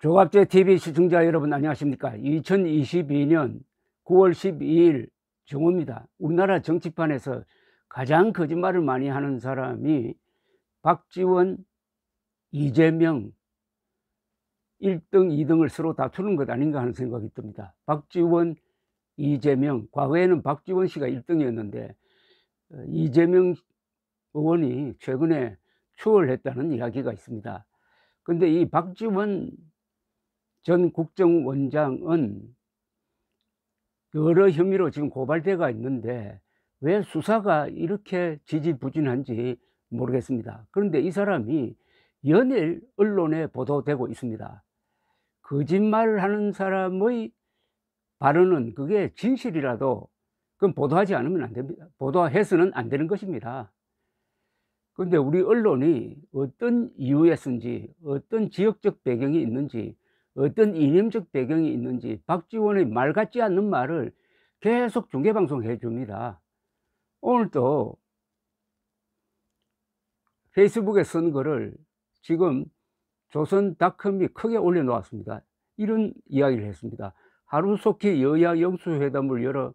조갑제 TV 시청자 여러분 안녕하십니까 2022년 9월 12일 정오입니다 우리나라 정치판에서 가장 거짓말을 많이 하는 사람이 박지원, 이재명 1등, 2등을 서로 다투는 것 아닌가 하는 생각이 듭니다 박지원, 이재명 과거에는 박지원 씨가 1등이었는데 어, 이재명 의원이 최근에 추월했다는 이야기가 있습니다 근데 이 박지원 전 국정원장은 여러 혐의로 지금 고발돼가 있는데 왜 수사가 이렇게 지지부진한지 모르겠습니다. 그런데 이 사람이 연일 언론에 보도되고 있습니다. 거짓말을 하는 사람의 발언은 그게 진실이라도 그건 보도하지 않으면 안 됩니다. 보도해서는 안 되는 것입니다. 그런데 우리 언론이 어떤 이유에쓴지 어떤 지역적 배경이 있는지 어떤 이념적 배경이 있는지 박지원의 말 같지 않는 말을 계속 중계방송 해줍니다. 오늘도 페이스북에 쓴 글을 지금 조선 닷컴이 크게 올려놓았습니다. 이런 이야기를 했습니다. 하루속히 여야 영수회담을 열어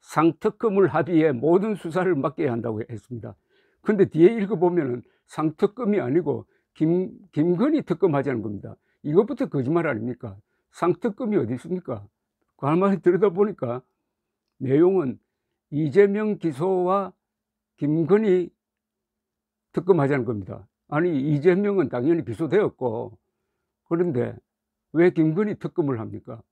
상특금을 합의해 모든 수사를 맡게 한다고 했습니다. 근데 뒤에 읽어보면 상특금이 아니고 김, 김건희 특검 하자는 겁니다. 이것부터 거짓말 아닙니까? 상특금이 어디 있습니까? 가만히 그 들여다보니까 내용은 이재명 기소와 김건희 특검하자는 겁니다. 아니 이재명은 당연히 기소되었고 그런데 왜 김건희 특검을 합니까?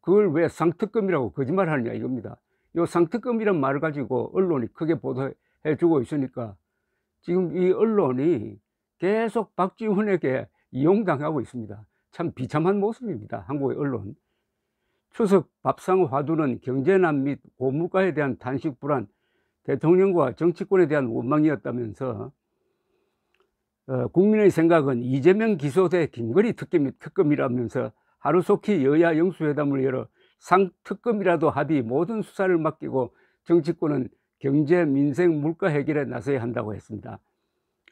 그걸 왜 상특검이라고 거짓말하느냐 이겁니다. 이 상특검이란 말을 가지고 언론이 크게 보도해주고 있으니까 지금 이 언론이 계속 박지훈에게 이용당하고 있습니다. 참 비참한 모습입니다. 한국의 언론. 추석 밥상 화두는 경제난 및 고물가에 대한 단식 불안, 대통령과 정치권에 대한 원망이었다면서 어, 국민의 생각은 이재명 기소대 김건희 특검, 이 특검이라면서 하루속히 여야 영수회담을 열어 상특검이라도 합의 모든 수사를 맡기고 정치권은 경제, 민생, 물가 해결에 나서야 한다고 했습니다.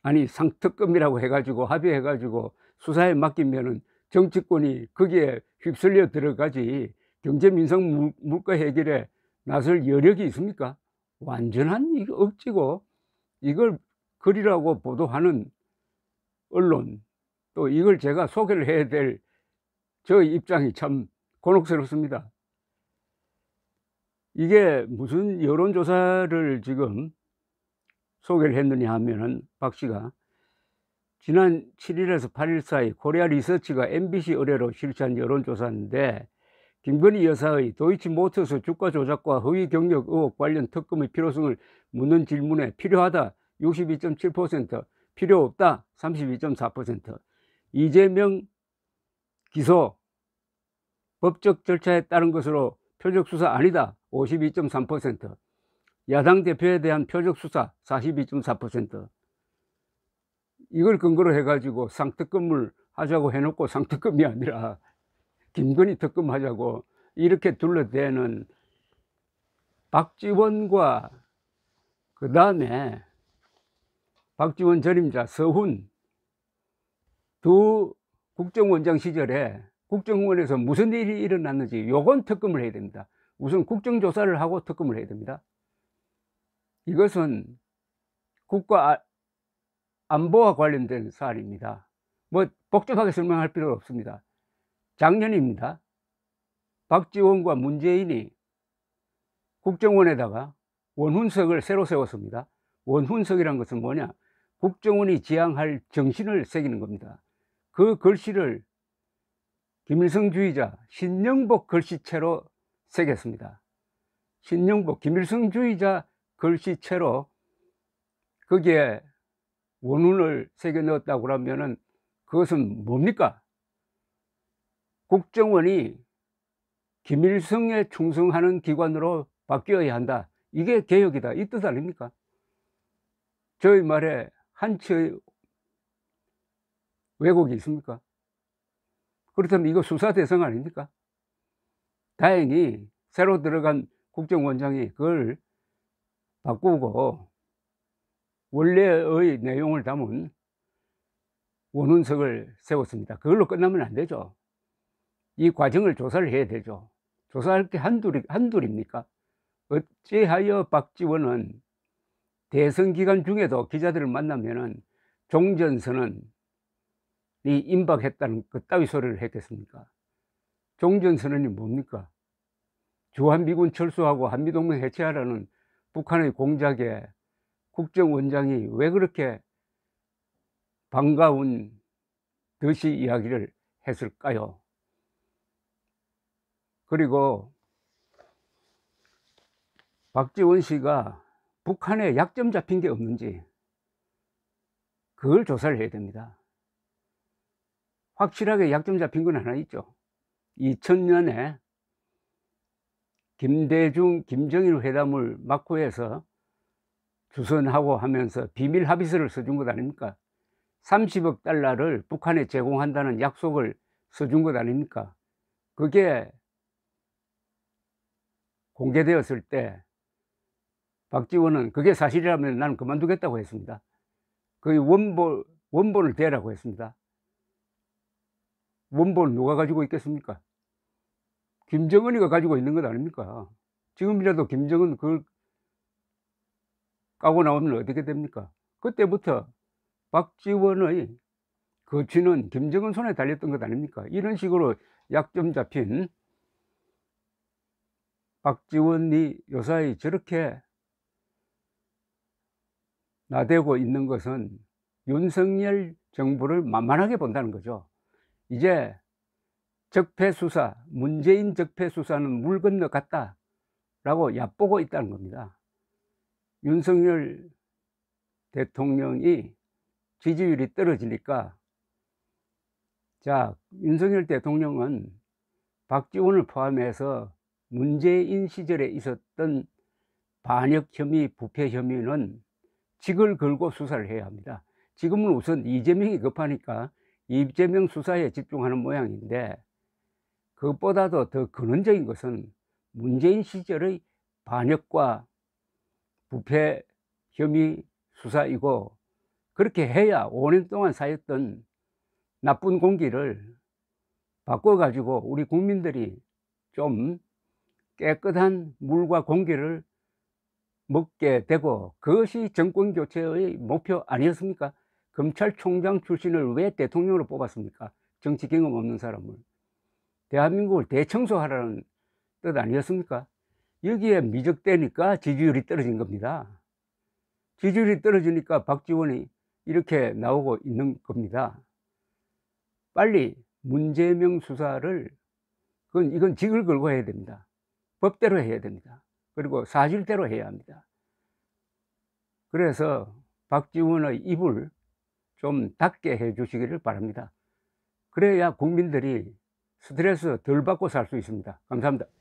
아니 상특검이라고 해가지고 합의해가지고 수사에 맡기면은 정치권이 거기에 휩쓸려 들어가지 경제 민생 물가 해결에 나설 여력이 있습니까? 완전한 이거 억지고 이걸 글이라고 보도하는 언론 또 이걸 제가 소개를 해야 될 저 입장이 참 곤혹스럽습니다. 이게 무슨 여론조사를 지금 소개를 했느냐 하면은 박 씨가 지난 7일에서 8일 사이 코리아 리서치가 MBC 의뢰로 실시한 여론조사인데 김건희 여사의 도이치모터스 주가 조작과 허위 경력 의혹 관련 특검의 필요성을 묻는 질문에 필요하다 62.7% 필요 없다 32.4% 이재명 기소 법적 절차에 따른 것으로 표적 수사 아니다 52.3% 야당 대표에 대한 표적 수사 42.4% 이걸 근거로 해가지고 상특검을 하자고 해놓고 상특검이 아니라 김건희 특검하자고 이렇게 둘러대는 박지원과 그 다음에 박지원 전임자 서훈 두 국정원장 시절에 국정원에서 무슨 일이 일어났는지 요건 특검을 해야 됩니다. 우선 국정조사를 하고 특검을 해야 됩니다. 이것은 국가 아, 안보와 관련된 사안입니다. 뭐 복잡하게 설명할 필요 없습니다. 작년입니다. 박지원과 문재인이 국정원에다가 원훈석을 새로 세웠습니다. 원훈석이란 것은 뭐냐? 국정원이 지향할 정신을 새기는 겁니다. 그 글씨를 김일성주의자 신영복 글씨체로 새겼습니다. 신영복 김일성주의자 글씨체로 거기에 원운을 새겨 넣었다고 그러면은 그것은 뭡니까? 국정원이 김일성에 충성하는 기관으로 바뀌어야 한다. 이게 개혁이다. 이 뜻 아닙니까? 저희 말에 한치의 왜곡이 있습니까? 그렇다면 이거 수사 대상 아닙니까? 다행히 새로 들어간 국정원장이 그걸 바꾸고 원래의 내용을 담은 원운석을 세웠습니다. 그걸로 끝나면 안 되죠. 이 과정을 조사를 해야 되죠. 조사할 게 한둘, 한둘입니까? 어찌하여 박지원은 대선 기간 중에도 기자들을 만나면은 종전선언이 임박했다는 그따위 소리를 했겠습니까? 종전선언이 뭡니까? 주한미군 철수하고 한미동맹 해체하라는 북한의 공작에 국정원장이 왜 그렇게 반가운 듯이 이야기를 했을까요? 그리고 박지원 씨가 북한에 약점 잡힌 게 없는지 그걸 조사를 해야 됩니다. 확실하게 약점 잡힌 건 하나 있죠. 2000년에 김대중, 김정일 회담을 막고 해서 주선하고 하면서 비밀 합의서를 써준 것 아닙니까? 30억 달러를 북한에 제공한다는 약속을 써준 것 아닙니까? 그게 공개되었을 때 박지원은 그게 사실이라면 나는 그만두겠다고 했습니다. 그 원본, 원본을 대라고 했습니다. 원본 을 누가 가지고 있겠습니까? 김정은이가 가지고 있는 것 아닙니까? 지금이라도 김정은 그걸 까고 나오면 어떻게 됩니까? 그때부터 박지원의 거취는 김정은 손에 달렸던 것 아닙니까? 이런 식으로 약점 잡힌 박지원이 요사이 저렇게 나대고 있는 것은 윤석열 정부를 만만하게 본다는 거죠. 이제 적폐수사, 문재인 적폐수사는 물 건너 갔다라고 얕보고 있다는 겁니다. 윤석열 대통령이 지지율이 떨어지니까 자 윤석열 대통령은 박지원을 포함해서 문재인 시절에 있었던 반역 혐의, 부패 혐의는 직을 걸고 수사를 해야 합니다. 지금은 우선 이재명이 급하니까 이재명 수사에 집중하는 모양인데 그것보다도 더 근원적인 것은 문재인 시절의 반역과 부패 혐의 수사이고 그렇게 해야 5년 동안 쌓였던 나쁜 공기를 바꿔가지고 우리 국민들이 좀 깨끗한 물과 공기를 먹게 되고 그것이 정권 교체의 목표 아니었습니까? 검찰총장 출신을 왜 대통령으로 뽑았습니까? 정치 경험 없는 사람을 대한민국을 대청소하라는 뜻 아니었습니까? 여기에 미적되니까 지지율이 떨어진 겁니다. 지지율이 떨어지니까 박지원이 이렇게 나오고 있는 겁니다. 빨리 문재명 수사를 그건 이건 직을 걸고 해야 됩니다. 법대로 해야 됩니다. 그리고 사실대로 해야 합니다. 그래서 박지원의 입을 좀 닫게 해 주시기를 바랍니다. 그래야 국민들이 스트레스 덜 받고 살 수 있습니다. 감사합니다.